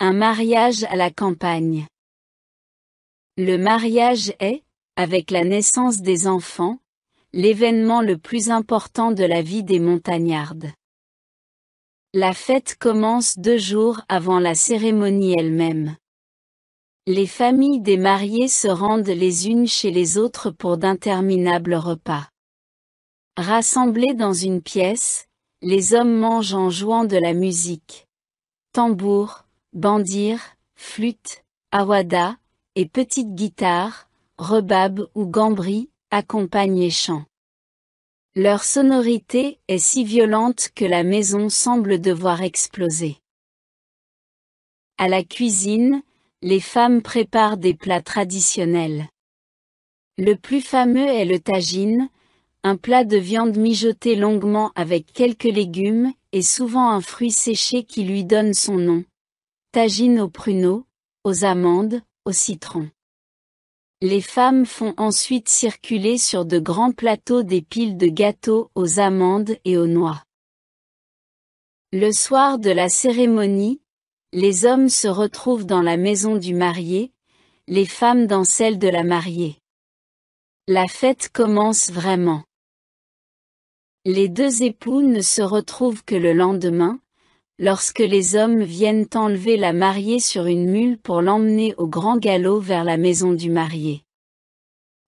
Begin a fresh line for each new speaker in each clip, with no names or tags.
Un mariage à la campagne. Le mariage est, avec la naissance des enfants, l'événement le plus important de la vie des montagnardes. La fête commence deux jours avant la cérémonie elle-même. Les familles des mariés se rendent les unes chez les autres pour d'interminables repas. Rassemblés dans une pièce, les hommes mangent en jouant de la musique. Tambour, bandir, flûte, awada, et petite guitare, rebab ou gambri, accompagnent les chants. Leur sonorité est si violente que la maison semble devoir exploser. À la cuisine, les femmes préparent des plats traditionnels. Le plus fameux est le tagine, un plat de viande mijotée longuement avec quelques légumes et souvent un fruit séché qui lui donne son nom, Tagine aux pruneaux, aux amandes, aux citrons. Les femmes font ensuite circuler sur de grands plateaux des piles de gâteaux aux amandes et aux noix. Le soir de la cérémonie, les hommes se retrouvent dans la maison du marié, les femmes dans celle de la mariée. La fête commence vraiment. Les deux époux ne se retrouvent que le lendemain, lorsque les hommes viennent enlever la mariée sur une mule pour l'emmener au grand galop vers la maison du marié.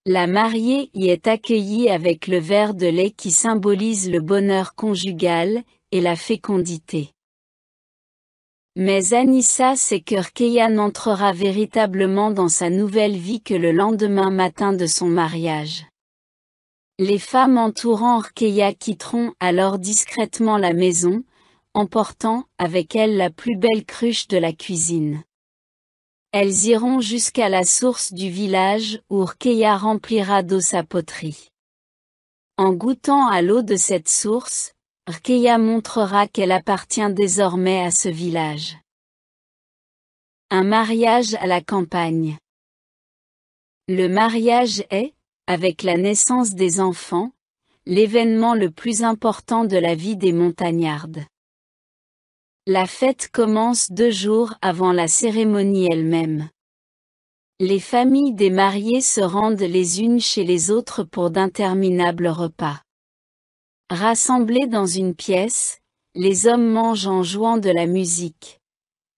La mariée y est accueillie avec le verre de lait qui symbolise le bonheur conjugal, et la fécondité. Mais Anissa sait que Keyan n'entrera véritablement dans sa nouvelle vie que le lendemain matin de son mariage. Les femmes entourant Rkeia quitteront alors discrètement la maison, emportant avec elle la plus belle cruche de la cuisine. Elles iront jusqu'à la source du village où Rkeya remplira d'eau sa poterie. En goûtant à l'eau de cette source, Rkeya montrera qu'elle appartient désormais à ce village. Un mariage à la campagne. Le mariage est, avec la naissance des enfants, l'événement le plus important de la vie des montagnardes. La fête commence deux jours avant la cérémonie elle-même. Les familles des mariés se rendent les unes chez les autres pour d'interminables repas. Rassemblés dans une pièce, les hommes mangent en jouant de la musique.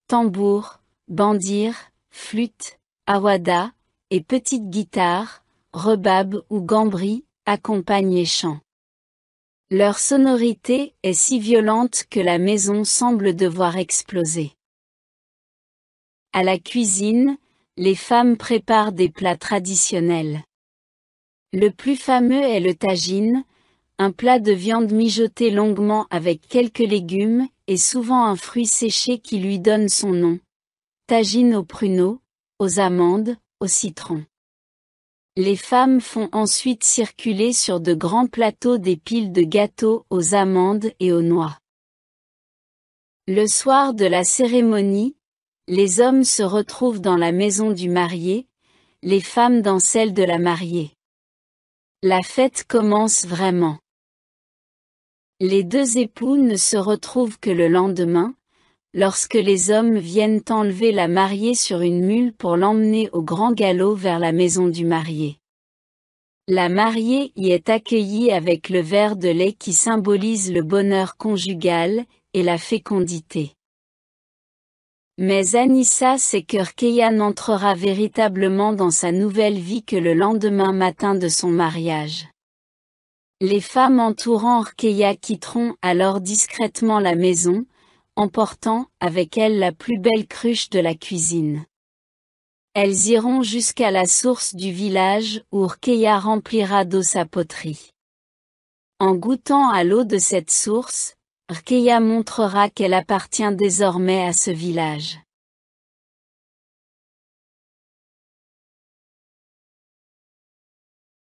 Tambour, bandir, flûte, awada, et petite guitare, rebab ou gambri, accompagnent les chants. Leur sonorité est si violente que la maison semble devoir exploser. À la cuisine, les femmes préparent des plats traditionnels. Le plus fameux est le tagine, un plat de viande mijotée longuement avec quelques légumes et souvent un fruit séché qui lui donne son nom. Tagine aux pruneaux, aux amandes, au citron. Les femmes font ensuite circuler sur de grands plateaux des piles de gâteaux aux amandes et aux noix. Le soir de la cérémonie, les hommes se retrouvent dans la maison du marié, les femmes dans celle de la mariée. La fête commence vraiment. Les deux époux ne se retrouvent que le lendemain, lorsque les hommes viennent enlever la mariée sur une mule pour l'emmener au grand galop vers la maison du marié. La mariée y est accueillie avec le verre de lait qui symbolise le bonheur conjugal, et la fécondité. Mais Anissa sait que Keyan n'entrera véritablement dans sa nouvelle vie que le lendemain matin de son mariage. Les femmes entourant Rkeia quitteront alors discrètement la maison, emportant avec elle la plus belle cruche de la cuisine. Elles iront jusqu'à la source du village où Rkeya remplira d'eau sa poterie. En goûtant à l'eau de cette source, Rkeya montrera qu'elle appartient désormais à ce village.